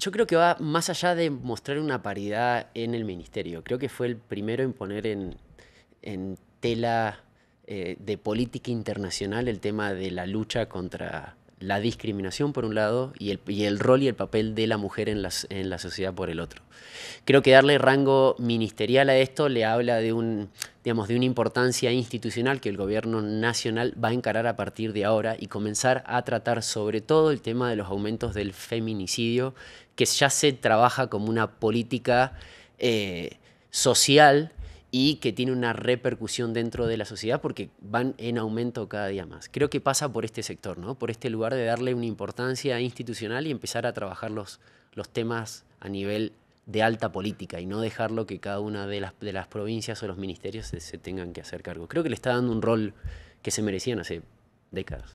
yo creo que va más allá de mostrar una paridad en el ministerio. Creo que fue el primero en poner en, tela eh, de política internacional el tema de la lucha contra la discriminación por un lado y el, rol y el papel de la mujer en la, sociedad por el otro. Creo que darle rango ministerial a esto le habla de, un, digamos, de una importancia institucional que el gobierno nacional va a encarar a partir de ahora y comenzar a tratar sobre todo el tema de los aumentos del feminicidio, que ya se trabaja como una política eh, social y que tiene una repercusión dentro de la sociedad porque van en aumento cada día más. Creo que pasa por este sector, ¿no? por este lugar de darle una importancia institucional y empezar a trabajar los, los temas a nivel de alta política y no dejarlo que cada una de las, de las provincias o los ministerios se, se tengan que hacer cargo. Creo que le está dando un rol que se merecían hace décadas.